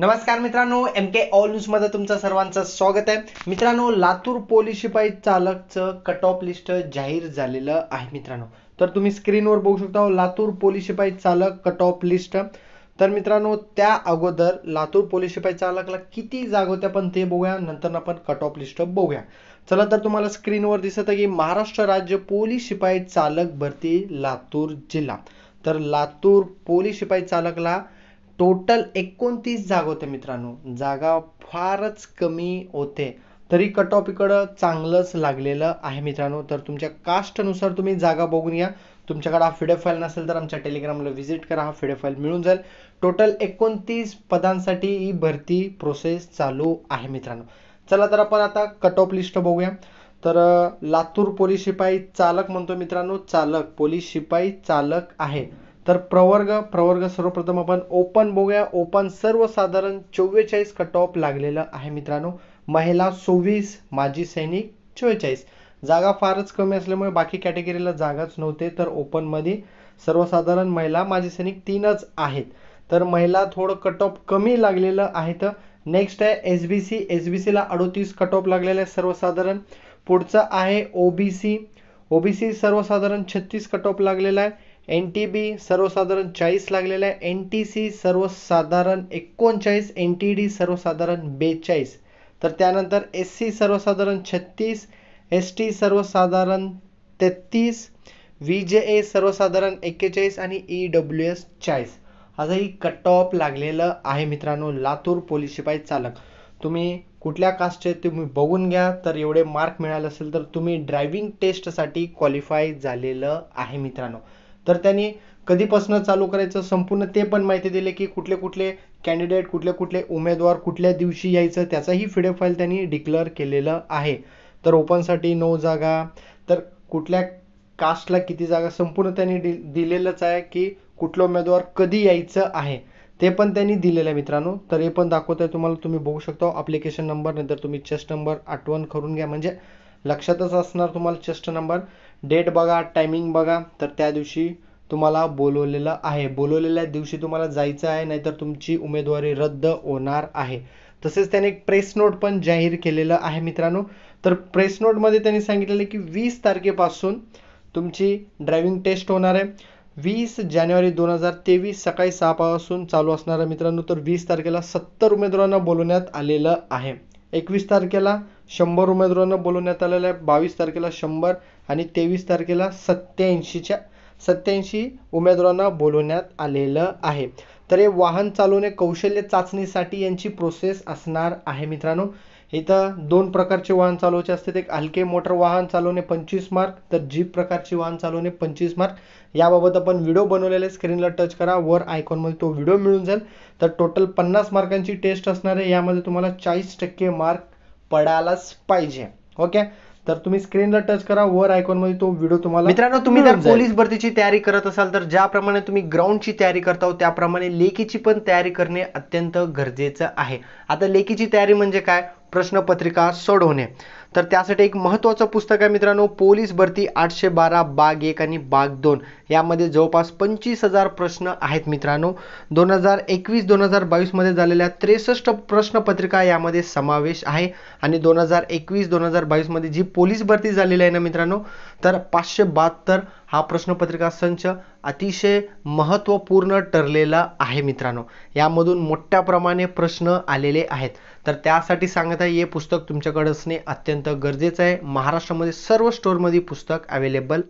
नमस्कार मित्रांनो एम के ऑल न्यूजमध्ये तुमचं सर्वांचं स्वागत आहे मित्रांनो लातूर पोलीस शिपाई चालकचं कट ऑफ लिस्ट जाहीर झालेलं आहे मित्रांनो तर तुम्ही स्क्रीनवर बघू शकता लातूर पोलीस शिपाई चालक कट ऑफ लिस्ट तर मित्रांनो त्या अगोदर लातूर पोलीस शिपाई चालकला किती जागा होत्या पण ते बघूया नंतर आपण कट ऑफ लिस्ट बघूया चला तर तुम्हाला स्क्रीनवर दिसत आहे की महाराष्ट्र राज्य पोलीस शिपाई चालक भरती लातूर जिल्हा तर लातूर पोलीस शिपाई चालकला टोटल एकोणतीस जागा होते मित्रांनो जागा फारच कमी होते तरी कट ऑफ इकडं चांगलंच लागलेलं आहे मित्रांनो तर तुमच्या कास्टनुसार तुम्ही जागा बघून घ्या तुमच्याकडे हा फिडे फाईल नसेल तर आमच्या टेलिग्रामला व्हिजिट करा हा फिडे फाईल मिळून जाईल टोटल एकोणतीस पदांसाठी ही भरती प्रोसेस चालू आहे मित्रांनो चला तर आपण आता कट ऑफ लिस्ट बघूया तर लातूर पोलीस शिपाई चालक म्हणतो मित्रांनो चालक पोलीस शिपाई चालक आहे तर प्रवर्ग प्रवर्ग सर्वप्रथम आपण ओपन बघूया ओपन सर्वसाधारण चव्वेचाळीस कट ऑफ लागलेलं आहे मित्रांनो महिला सव्वीस माजी सैनिक चव्वेचाळीस जागा फारच कमी असल्यामुळे बाकी कॅटेगरीला जागाच नव्हते तर ओपनमध्ये सर्वसाधारण महिला माजी सैनिक तीनच आहेत तर महिला थोडं कट ऑफ कमी लागलेलं आहे तर नेक्स्ट आहे S B C S B सीला अडोतीस कट ऑफ लागलेलं आहे सर्वसाधारण पुढचं आहे ओबीसी ओबीसी सर्वसाधारण छत्तीस कट ऑफ लागलेला आहे एन टी बी सर्वसाधारण चाळीस लागलेलं आहे एन टी सी सर्वसाधारण एकोणचाळीस एन टी डी सर्वसाधारण बेचाळीस तर त्यानंतर एस सी सर्वसाधारण छत्तीस एस टी सर्वसाधारण तेहतीस व्ही जे ए सर्वसाधारण एक्केचाळीस आणि ई डब्ल्यू एस चाळीस असंही कट ऑफ लागलेलं आहे मित्रांनो लातूर पोलीस शिपाई चालक तुम्ही कुठल्या कास्टचे तुम्ही बघून घ्या तर एवढे मार्क मिळाले असेल तर तुम्ही ड्रायव्हिंग टेस्टसाठी क्वालिफाय झालेलं आहे मित्रांनो तर त्यांनी कधीपासून चालू करायचं संपूर्ण ते पण माहिती दिले की कुठले कुठले कॅन्डिडेट कुठले कुठले उमेदवार कुठल्या दिवशी यायचं त्याचाही फिडेफाईल त्यांनी डिक्लेअर केलेलं आहे तर ओपनसाठी नऊ जागा तर कुठल्या कास्टला किती जागा संपूर्ण त्यांनी डि दिलेलंच आहे की कुठला उमेदवार कधी यायचं आहे ते पण त्यांनी दिलेलं आहे मित्रांनो तर हे पण दाखवत आहे तुम्हाला तुम्ही बघू शकता अप्लिकेशन नंबर नंतर तुम्ही चेस्ट नंबर आठवण करून घ्या म्हणजे लक्षातच असणार तुम्हाला चेस्ट नंबर डेट बघा टायमिंग बघा तर त्या दिवशी तुम्हाला बोलवलेलं आहे बोलवलेल्या दिवशी तुम्हाला जायचं आहे नाहीतर तुमची उमेदवारी रद्द होणार आहे तसेच त्याने एक प्रेस नोट पण जाहीर केलेलं आहे मित्रांनो तर प्रेस नोटमध्ये त्यांनी सांगितलेलं की वीस तारखेपासून तुमची ड्रायव्हिंग टेस्ट होणार आहे वीस जानेवारी दोन हजार तेवीस सकाळी सहापासून चालू असणार आहे मित्रांनो तर वीस तारखेला सत्तर उमेदवारांना बोलवण्यात आलेलं आहे एकवीस तारखेला शंभर उमेदवारांना बोलवण्यात आलेलं आहे बावीस तारखेला शंभर आणि तेवीस तारखेला सत्याऐंशीच्या सत्याऐंशी उमेदवारांना बोलवण्यात आलेलं आहे तर हे वाहन चालवणे कौशल्य चाचणीसाठी यांची प्रोसेस असणार आहे मित्रांनो इथं दोन प्रकारचे वाहन चालवायचे असतात एक हलके मोटर वाहन चालवणे पंचवीस मार्क तर जीप प्रकारचे वाहन चालवणे पंचवीस मार्क याबाबत आपण व्हिडिओ बनवलेला आहे स्क्रीनला टच करा वर आयकॉनमध्ये तो व्हिडिओ मिळून जाईल तर टोटल पन्नास मार्कांची टेस्ट असणार आहे यामध्ये तुम्हाला चाळीस टक्के मार्क पडायलाच पाहिजे ओके तर तुम्ही स्क्रीनला टच करा वर आयकॉन मध्ये तो व्हिडिओ तुम्हाला मित्रांनो तुम्ही जर पोलीस भरतीची तयारी करत असाल तर ज्याप्रमाणे तुम्ही ग्राउंडची तयारी करता त्याप्रमाणे लेखीची पण तयारी करणे अत्यंत गरजेचं आहे आता लेखीची तयारी म्हणजे काय प्रश्नपत्रिका सोडवणे तर त्यासाठी एक महत्त्वाचं पुस्तक आहे मित्रांनो पोलीस भरती आठशे बारा बाग एक आणि बाग दोन यामध्ये जवळपास पंचवीस हजार प्रश्न आहेत मित्रांनो दोन हजार एकवीस दोन हजार बावीसमध्ये झालेल्या त्रेसष्ट प्रश्नपत्रिका यामध्ये समावेश आहे आणि दोन हजार एकवीस दोन हजार बावीसमध्ये जी पोलीस भरती झालेली आहे ना मित्रांनो तर पाचशे बहात्तर हा प्रश्नपत्रिका संच अतिशय महत्त्वपूर्ण ठरलेला आहे मित्रांनो यामधून मोठ्या प्रमाणे प्रश्न आलेले आहेत तर त्यासाठी सांगत आहे हे पुस्तक तुमच्याकडे असणे अत्यंत गरजेचं आहे महाराष्ट्रामध्ये सर्व स्टोअरमध्ये पुस्तक अवेलेबल